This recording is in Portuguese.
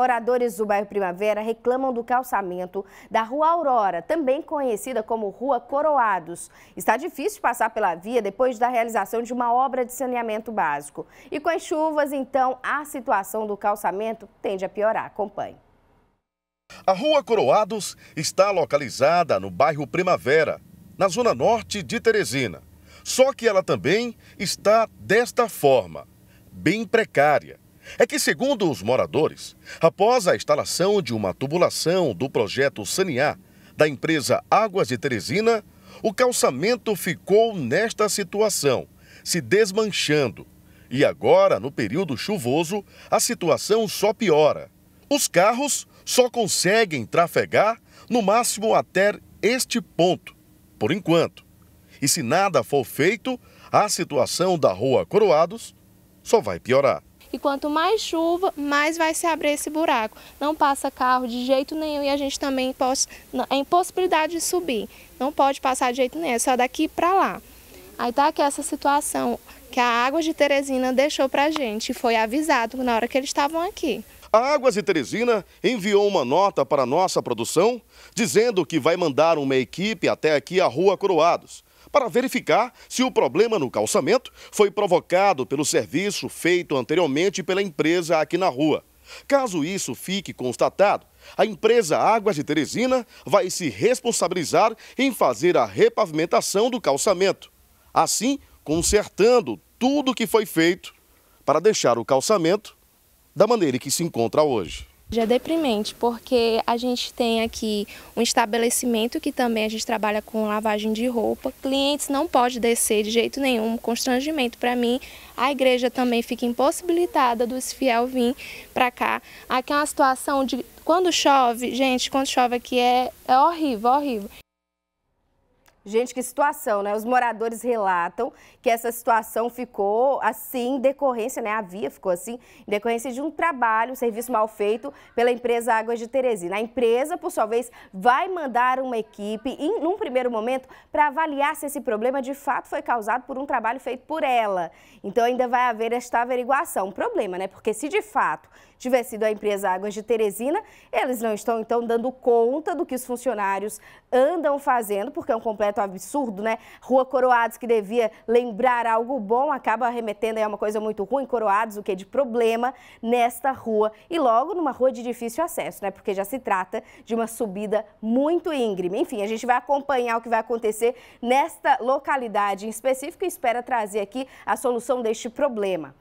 Moradores do bairro Primavera reclamam do calçamento da Rua Aurora, também conhecida como Rua Coroados. Está difícil passar pela via depois da realização de uma obra de saneamento básico. E com as chuvas, então, a situação do calçamento tende a piorar. Acompanhe. A Rua Coroados está localizada no bairro Primavera, na zona norte de Teresina. Só que ela também está desta forma, bem precária é que, segundo os moradores, após a instalação de uma tubulação do projeto Sanear da empresa Águas de Teresina, o calçamento ficou nesta situação, se desmanchando. E agora, no período chuvoso, a situação só piora. Os carros só conseguem trafegar no máximo até este ponto, por enquanto. E se nada for feito, a situação da Rua Coroados só vai piorar. E quanto mais chuva, mais vai se abrir esse buraco. Não passa carro de jeito nenhum e a gente também pode, é impossibilidade de subir. Não pode passar de jeito nenhum, é só daqui para lá. Aí tá aqui essa situação que a Águas de Teresina deixou para a gente. Foi avisado na hora que eles estavam aqui. A Águas de Teresina enviou uma nota para nossa produção dizendo que vai mandar uma equipe até aqui a Rua Coroados para verificar se o problema no calçamento foi provocado pelo serviço feito anteriormente pela empresa aqui na rua. Caso isso fique constatado, a empresa Águas de Teresina vai se responsabilizar em fazer a repavimentação do calçamento, assim consertando tudo que foi feito para deixar o calçamento da maneira que se encontra hoje. Já é deprimente, porque a gente tem aqui um estabelecimento que também a gente trabalha com lavagem de roupa. Clientes não pode descer de jeito nenhum, constrangimento para mim. A igreja também fica impossibilitada dos fiel vir para cá. Aqui é uma situação de quando chove, gente, quando chove aqui é, é horrível, horrível. Gente, que situação, né? Os moradores relatam que essa situação ficou assim, em decorrência, né? A via ficou assim, em decorrência de um trabalho, um serviço mal feito pela empresa Águas de Teresina. A empresa, por sua vez, vai mandar uma equipe, em, num primeiro momento, para avaliar se esse problema de fato foi causado por um trabalho feito por ela. Então ainda vai haver esta averiguação. Um problema, né? Porque se de fato tiver sido a empresa Águas de Teresina, eles não estão então dando conta do que os funcionários andam fazendo, porque é um completo absurdo, né? Rua Coroados, que devia lembrar algo bom, acaba remetendo a uma coisa muito ruim, Coroados, o que é de problema nesta rua. E logo numa rua de difícil acesso, né? Porque já se trata de uma subida muito íngreme. Enfim, a gente vai acompanhar o que vai acontecer nesta localidade em específico e espera trazer aqui a solução deste problema.